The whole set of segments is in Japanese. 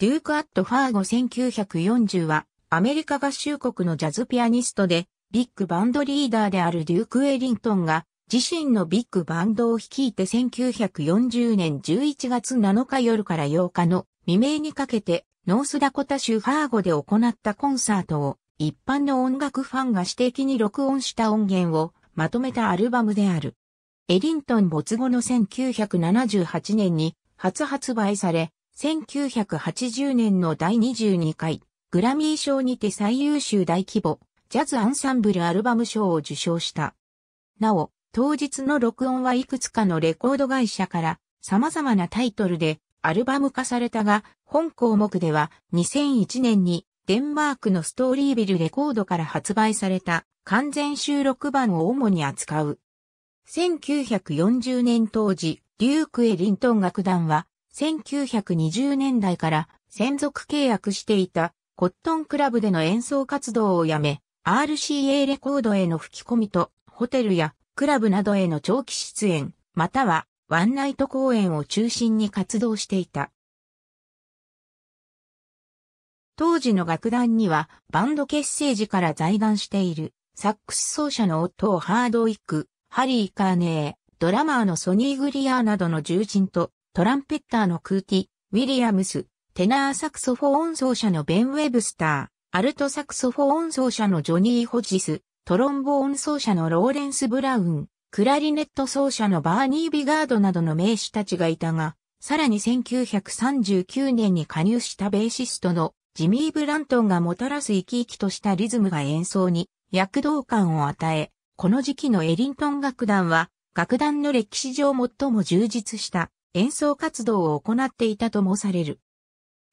デューク・アット・ファーゴ1940は、アメリカ合衆国のジャズピアニストで、ビッグバンドリーダーであるデューク・エリントンが、自身のビッグバンドを率いて1940年11月7日夜から8日の未明にかけて、ノースダコタ州ファーゴで行ったコンサートを、一般の音楽ファンが私的に録音した音源を、まとめたアルバムである。エリントン没後の1978年に初発売され、1980年の第22回グラミー賞にて最優秀大規模ジャズアンサンブルアルバム賞を受賞した。なお、当日の録音はいくつかのレコード会社から様々なタイトルでアルバム化されたが、本項目では2001年にデンマークのストーリービルレコードから発売された完全収録版を主に扱う。1940年当時、デューク・エリントン楽団は1920年代から専属契約していたコットンクラブでの演奏活動をやめ、RCA レコードへの吹き込みと、ホテルやクラブなどへの長期出演、またはワンナイト公演を中心に活動していた。当時の楽団にはバンド結成時から在団しているサックス奏者の夫をハードウィック、ハリー・カーネー、ドラマーのソニー・グリアーなどの重鎮とトランペッターのクーティ、ウィリアムス、テナーサクソフォン奏者のベン・ウェブスター、アルトサクソフォン奏者のジョニー・ホジス、トロンボーン奏者のローレンス・ブラウン、クラリネット奏者のバーニー・ビガードなどの名手たちがいたが、さらに1939年に加入したベーシストのジミー・ブラントンがもたらす生き生きとしたリズムが演奏に躍動感を与え、この時期のエリントン楽団は楽団の歴史上最も充実した演奏活動を行っていたともされる。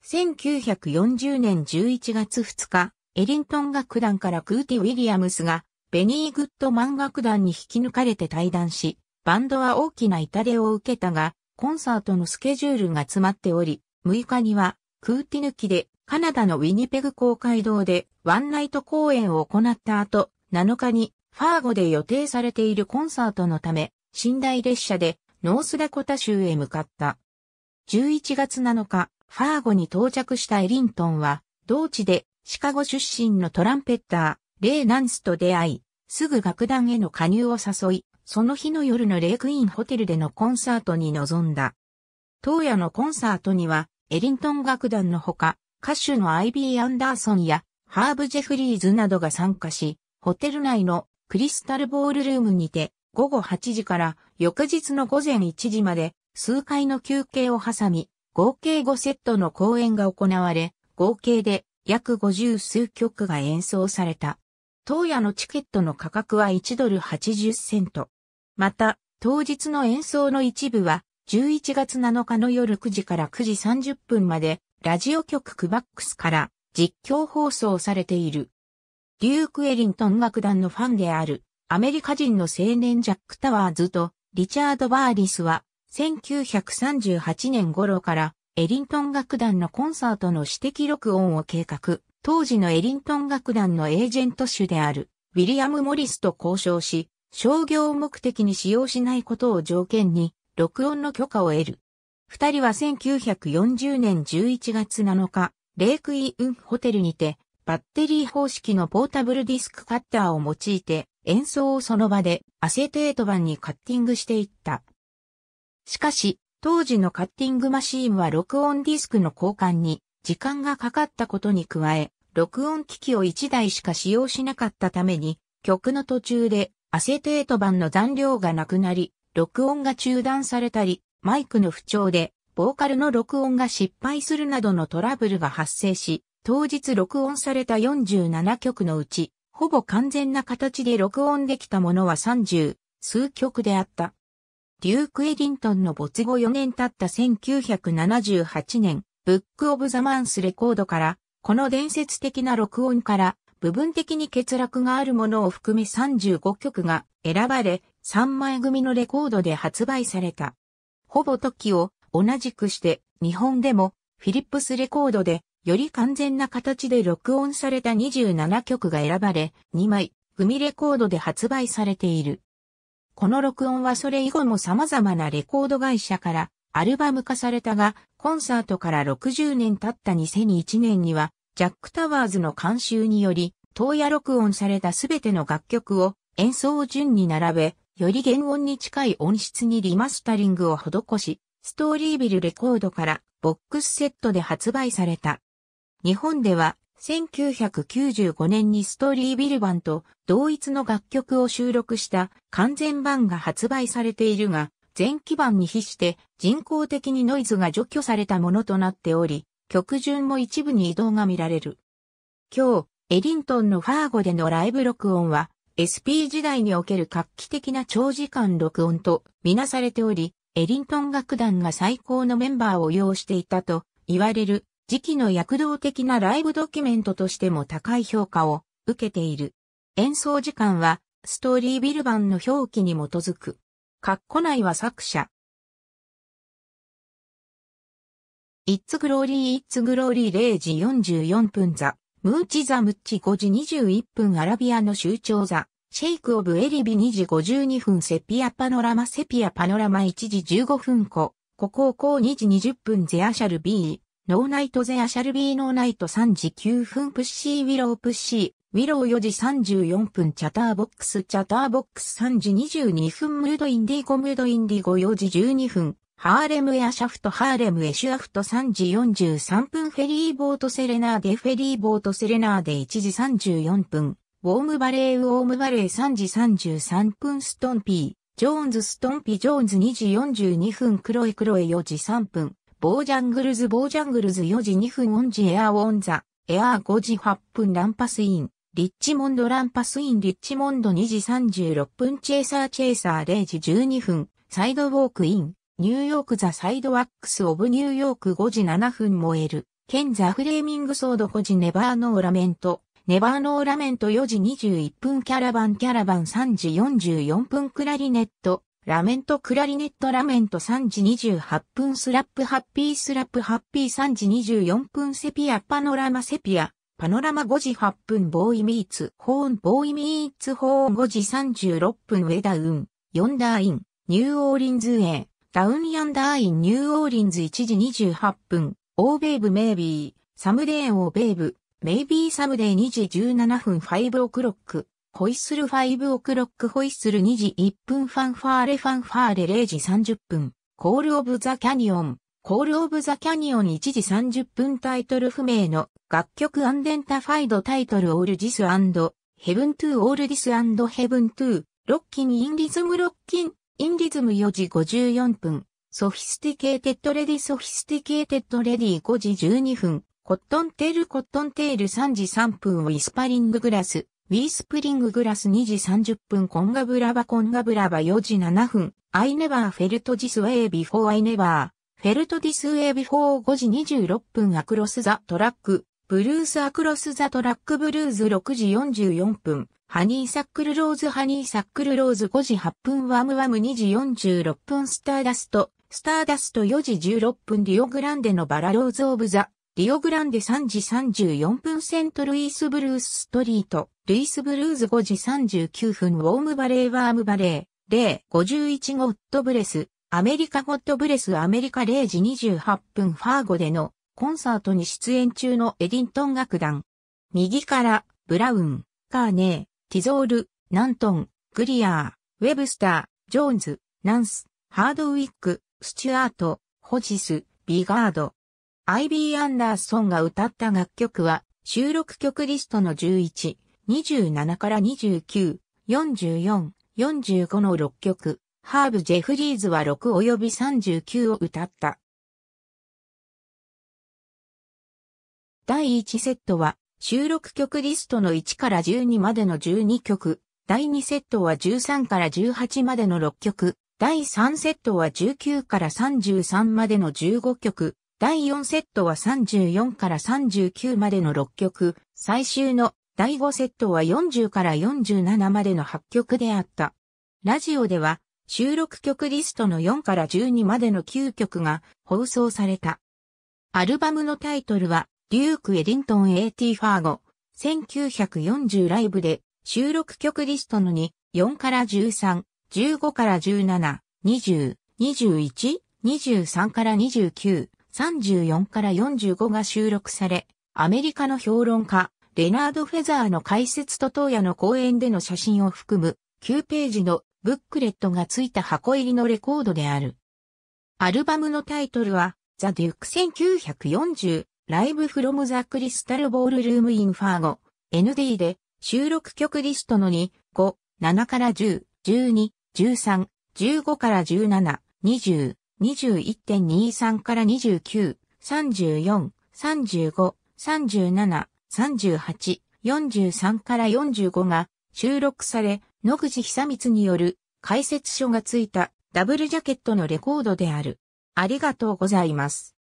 1940年11月2日、エリントン楽団からクーティ・ウィリアムスがベニー・グッドマン楽団に引き抜かれて退団し、バンドは大きな痛手を受けたが、コンサートのスケジュールが詰まっており、6日にはクーティ抜きでカナダのウィニペグ公会堂でワンナイト公演を行った後、7日にファーゴで予定されているコンサートのため、寝台列車でノースダコタ州へ向かった。11月7日、ファーゴに到着したエリントンは、同地でシカゴ出身のトランペッター、レイ・ナンスと出会い、すぐ楽団への加入を誘い、その日の夜のレイクインホテルでのコンサートに臨んだ。当夜のコンサートには、エリントン楽団のほか、歌手のアイビー・アンダーソンや、ハーブ・ジェフリーズなどが参加し、ホテル内のクリスタルボールルームにて、午後8時から翌日の午前1時まで数回の休憩を挟み、合計5セットの公演が行われ、合計で約50数曲が演奏された。当夜のチケットの価格は1ドル80セント。また、当日の演奏の一部は、11月7日の夜9時から9時30分まで、ラジオ局クバックスから実況放送されている。デューク・エリントン楽団のファンである、アメリカ人の青年ジャック・タワーズと、リチャード・バーリスは、1938年頃からエリントン楽団のコンサートの私的録音を計画、当時のエリントン楽団のエージェント種であるウィリアム・モリスと交渉し、商業目的に使用しないことを条件に、録音の許可を得る。二人は1940年11月7日、レイクイーウンホテルにて、バッテリー方式のポータブルディスクカッターを用いて、演奏をその場でアセテート版にカッティングしていった。しかし、当時のカッティングマシーンは録音ディスクの交換に時間がかかったことに加え、録音機器を1台しか使用しなかったために、曲の途中でアセテート版の残量がなくなり、録音が中断されたり、マイクの不調で、ボーカルの録音が失敗するなどのトラブルが発生し、当日録音された47曲のうちほぼ完全な形で録音できたものは30数曲であった。デューク・エディントンの没後4年経った1978年、ブック・オブ・ザ・マンス・レコードから、この伝説的な録音から、部分的に欠落があるものを含め35曲が選ばれ、3枚組のレコードで発売された。ほぼ時を同じくして、日本でもフィリップスレコードでより完全な形で録音された27曲が選ばれ、2枚、組レコードで発売されている。この録音はそれ以後も様々なレコード会社からアルバム化されたが、コンサートから60年経った2001年には、ジャック・タワーズの監修により、当夜録音されたすべての楽曲を演奏順に並べ、より原音に近い音質にリマスタリングを施し、ストーリービルレコードからボックスセットで発売された。日本では1995年にストーリービル版と同一の楽曲を収録した完全版が発売されているが、前期版に比して人工的にノイズが除去されたものとなっており、曲順も一部に移動が見られる。今日、エリントンのファーゴでのライブ録音は、SP 時代における画期的な長時間録音とみなされており、エリントン楽団が最高のメンバーを要していたと言われる時期の躍動的なライブドキュメントとしても高い評価を受けている。演奏時間はストーリービル版の表記に基づく。括弧内は作者。It's Glory It's Glory 0時44分ザ、ムーチザムッチ5時21分アラビアの集長ザ、シェイクオブエリビ2時52分セピアパノラマセピアパノラマ1時15分コ、ココーコー2時20分ゼアシャルビー。ノーナイトゼアシャルビーノーナイト3時9分プッシーウィロープッシー、ウィロー4時34分チャターボックスチャターボックス3時22分ムードインディコゴムードインディゴ4時12分、ハーレムエアシャフトハーレムエシュアフト3時43分フェリーボートセレナーデフェリーボートセレナーデ1時34分、ウォームバレーウォームバレー3時33分ストンピー、ジョーンズストンピージョーンズ2時42分クロエクロエ4時3分、ボージャングルズボージャングルズ4時2分オンジエアーオンザ、エアー5時8分ランパスイン、リッチモンドランパスインリッチモンド2時36分チェイサーチェイサー0時12分、サイドウォークイン、ニューヨークザサイドワックスオブニューヨーク5時7分燃える、ケンザフレーミングソード5時ネバーノーラメント、ネバーノーラメント4時21分キャラバンキャラバン3時44分クラリネット、ラメントクラリネットラメント3時28分スラップハッピースラップハッピー3時24分セピアパノラマセピアパノラマ5時8分ボーイミーツホーンボーイミーツホーン5時36分ウェダウン4ダーインニューオーリンズへダウンヤンダーインニューオーリンズ1時28分オーベイブメイビーサムデーオーベイブメイビーサムデー2時17分5オクロックホイッスル5オクロックホイッスル2時1分ファンファーレファンファーレ0時30分、コールオブザキャニオン、コールオブザキャニオン1時30分タイトル不明の楽曲アンデンタファイドタイトルオールディスヘブントゥオールディスヘブントゥロッキンインリズムロッキン、インリズム4時54分、ソフィスティケーテッドレディソフィスティケーテッドレディ5時12分、コットンテールコットンテール3時3分ウィスパリンググラス、ウィースプリンググラス2時30分コンガブラバコンガブラバ4時7分アイネバーフェルトディスウェイビフォーアイネバーフェルトディスウェイビフォー5時26分アクロスザトラックブルースアクロスザトラックブルーズ6時44分ハニーサックルローズハニーサックルローズ5時8分ワムワム2時46分スターダストスターダスト4時16分リオグランデのバラローズオブザリオグランデ3時34分セントルイースブルースストリートルイス・ブルーズ5時39分ウォームバレーワームバレー、レ0、51ゴッドブレス、アメリカゴッドブレスアメリカ0時28分ファーゴでのコンサートに出演中のエディントン楽団。右から、ブラウン、カーネー、ティゾール、ナントン、グリアー、ウェブスター、ジョーンズ、ナンス、ハードウィック、スチュアート、ホジス、ビガード。アイビー・アンダーソンが歌った楽曲は収録曲リストの11。27から29、44、45の6曲、ハーブ・ジェフリーズは6及び39を歌った。第1セットは収録曲リストの1から12までの12曲、第2セットは13から18までの6曲、第3セットは19から33までの15曲、第4セットは34から39までの6曲、最終の第5セットは40から47までの8曲であった。ラジオでは収録曲リストの4から12までの9曲が放送された。アルバムのタイトルは、デューク・エディントン・エーティ・ファーゴ、1940ライブで収録曲リストの2、4から13、15から17、20、21、23から29、34から45が収録され、アメリカの評論家、レナード・フェザーの解説と当夜の公演での写真を含む9ページのブックレットが付いた箱入りのレコードである。アルバムのタイトルは、ザ・デュック1940、ライブ・フロム・ザ・クリスタル・ボール・ルーム・イン・ファーゴ、ND で、収録曲リストの2、5、7から10、12、13、15から17、20、21.23から29、34、35、37、38、43から45が収録され、野口久光による解説書がついたダブルジャケットのレコードである。ありがとうございます。